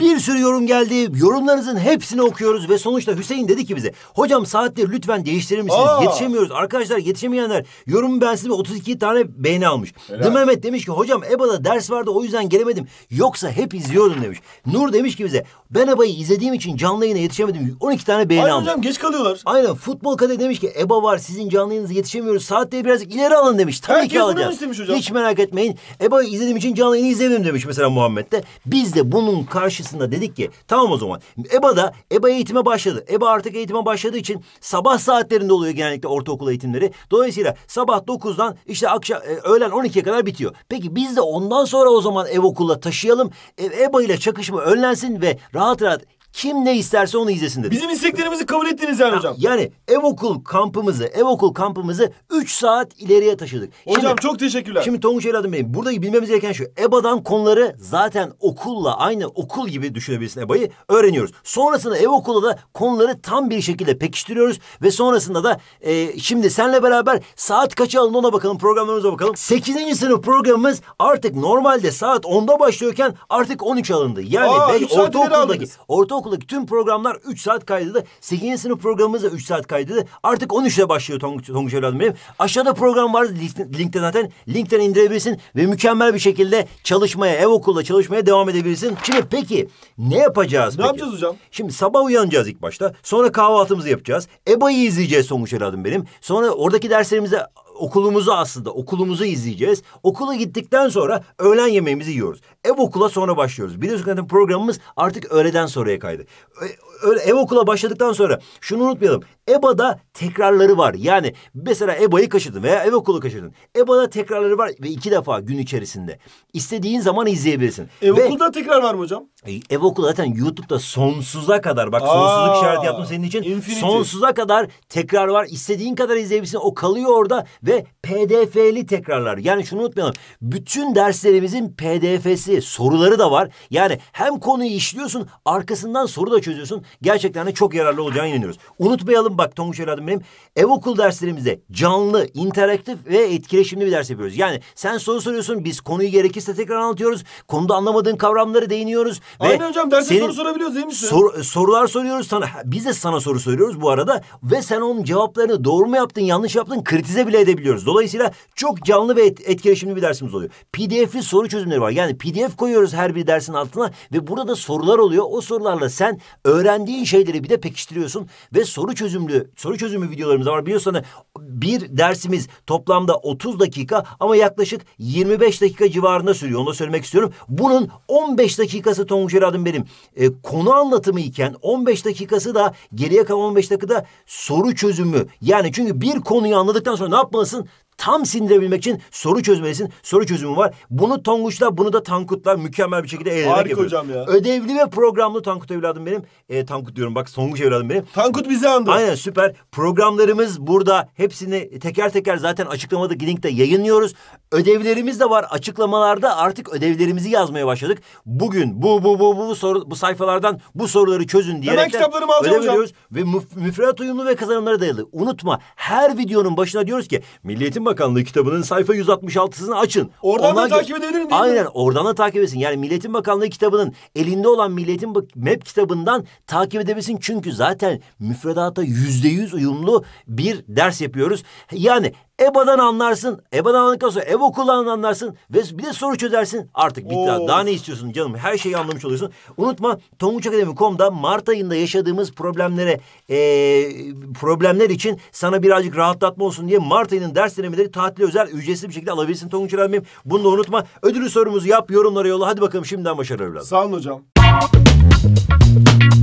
Bir sürü yorum geldi. Yorumlarınızın hepsini okuyoruz ve sonuçta Hüseyin dedi ki bize. Hocam saatleri lütfen değiştirir misiniz? Aa. Yetişemiyoruz. Arkadaşlar yetişemeyenler yorumu bensiz 32 tane beğeni almış. Helal. Mehmet demiş ki hocam EBA'da ders vardı o yüzden gelemedim. Yoksa hep izliyordum demiş. Nur demiş ki bize ben EBA'yı izlediğim için canlı yayına yetişemedim. 12 tane beğeni Aynen almış. hocam geç kalıyorlar. Aynen futbol kadeh demiş ki EBA var sizin canlı yayınınıza yetişemiyoruz. Saatleri biraz ileri alın demiş. Tabii Herkes ki alacağız. istemiş hocam. Hiç merak etmeyin. EBA'yı izlediğim için canlı yayını izlemedim demiş mesela Muhammed de. Biz de bunun karşı açısında dedik ki tamam o zaman EBA da EBA eğitime başladı. EBA artık eğitime başladığı için sabah saatlerinde oluyor genellikle ortaokul eğitimleri. Dolayısıyla sabah 9'dan işte akşam e, öğlen 12'ye kadar bitiyor. Peki biz de ondan sonra o zaman ev okula taşıyalım. E, EBA ile çakışma önlensin ve rahat rahat kim ne isterse onu izlesin dedi. Bizim isteklerimizi kabul ettiniz yani hocam. Yani ev okul kampımızı, ev okul kampımızı üç saat ileriye taşıdık. Hocam şimdi, çok teşekkürler. Şimdi Tonguç Evladım Bey, burada bilmemiz gereken şu. EBA'dan konuları zaten okulla, aynı okul gibi düşünebilirsin EBA'yı öğreniyoruz. Sonrasında ev okulda da konuları tam bir şekilde pekiştiriyoruz. Ve sonrasında da e, şimdi senle beraber saat kaça alındı ona bakalım, programlarımıza bakalım. Sekizinci sınıf programımız artık normalde saat onda başlıyorken artık on üç alındı. Yani Aa, ben ortaokuldaki, ortaokuldaki okuldaki tüm programlar 3 saat kaydıydı. 8. sınıf programımız da 3 saat kaydıydı. Artık 13'te başlıyor Tonguç, Tonguç evladım benim. Aşağıda program var linkte zaten. Linkten indirebilirsin ve mükemmel bir şekilde çalışmaya, ev okulda çalışmaya devam edebilirsin. Şimdi peki ne yapacağız? Ne peki? yapacağız hocam? Şimdi sabah uyanacağız ilk başta. Sonra kahvaltımızı yapacağız. EBA'yı izleyeceğiz Tonguç evladım benim. Sonra oradaki derslerimize okulumuzu aslında okulumuzu izleyeceğiz. Okula gittikten sonra öğlen yemeğimizi yiyoruz. Ev okula sonra başlıyoruz. Biliyorsunuz zaten programımız artık öğleden sonraya kaydı. Öyle ev okula başladıktan sonra şunu unutmayalım. EBA'da tekrarları var. Yani mesela EBA'yı kaçırdın veya ev okulu kaçırdın. EBA'da tekrarları var ve iki defa gün içerisinde. İstediğin zaman izleyebilirsin. Ev ve, okulda tekrar var mı hocam? E, ev okulu zaten YouTube'da sonsuza kadar bak Aa, sonsuzluk işareti yaptım senin için. Infinity. Sonsuza kadar tekrar var. İstediğin kadar izleyebilirsin. O kalıyor orada ve PDF'li tekrarlar. Yani şunu unutmayalım. Bütün derslerimizin PDF'si, soruları da var. Yani hem konuyu işliyorsun, arkasından soru da çözüyorsun. Gerçekten de çok yararlı olacağına inanıyoruz. Unutmayalım bak Tonguç evladım benim. Ev okul derslerimizde canlı, interaktif ve etkileşimli bir ders yapıyoruz. Yani sen soru soruyorsun, biz konuyu gerekirse tekrar anlatıyoruz. Konuda anlamadığın kavramları değiniyoruz. Aynen hocam, derse soru sorabiliyoruz değil mi? Sor, sorular soruyoruz sana. Biz de sana soru soruyoruz bu arada. Ve sen onun cevaplarını doğru mu yaptın, yanlış yaptın, kritize bile edebiliyorsun görebiliyoruz. Dolayısıyla çok canlı ve et, etkileşimli bir dersimiz oluyor. PDF'li soru çözümleri var. Yani PDF koyuyoruz her bir dersin altına ve burada sorular oluyor. O sorularla sen öğrendiğin şeyleri bir de pekiştiriyorsun ve soru çözümlü soru çözümü videolarımız var. Biliyorsun hani bir dersimiz toplamda 30 dakika ama yaklaşık 25 dakika civarında sürüyor. Onu da söylemek istiyorum. Bunun 15 dakikası Tonguç Adım benim. E, konu anlatımı iken 15 dakikası da geriye kalan 15 dakikada soru çözümü. Yani çünkü bir konuyu anladıktan sonra ne yapmalısın? tam sindirebilmek için soru çözmelisin. Soru çözümü var. Bunu Tonguç'la bunu da Tankut'la mükemmel bir şekilde eğlenerek Harika yapıyoruz. hocam ya. Ödevli ve programlı Tankut evladım benim. E, Tankut diyorum bak Tonguç evladım benim. Tankut bizi andı. Aynen süper. Programlarımız burada. Hepsini teker teker zaten açıklamadaki linkte yayınlıyoruz. Ödevlerimiz de var. Açıklamalarda artık ödevlerimizi yazmaya başladık. Bugün bu bu bu bu, bu soru, bu sayfalardan bu soruları çözün diyerek. Hemen kitaplarımı alacağım hocam. Ve müf müfredat uyumlu ve kazanımlara dayalı. Unutma her videonun başına diyoruz ki Milliyetin Bakanlığı kitabının sayfa 166'sını açın. Oradan Ondan da takip edebilir değil Aynen oradan da takip etsin. Yani Milletin Bakanlığı kitabının elinde olan Milletin Map kitabından takip edebilsin. Çünkü zaten müfredata yüzde yüz uyumlu bir ders yapıyoruz. Yani EBA'dan anlarsın. EBA'dan anladıktan sonra EB okullarından anlarsın. Ve bir de soru çözersin. Artık bitti. Daha, daha ne istiyorsun canım? Her şeyi anlamış oluyorsun. Unutma tonguçakademi.com'da Mart ayında yaşadığımız problemlere e, problemler için sana birazcık rahatlatma olsun diye Mart ayının ders denemeleri tatile özel ücretsiz bir şekilde alabilirsin Tonguç Akademi. Bunu da unutma. Ödülü sorumuzu yap, yorumlara yolla. Hadi bakalım şimdiden başarılı evladım. Sağ olun hocam.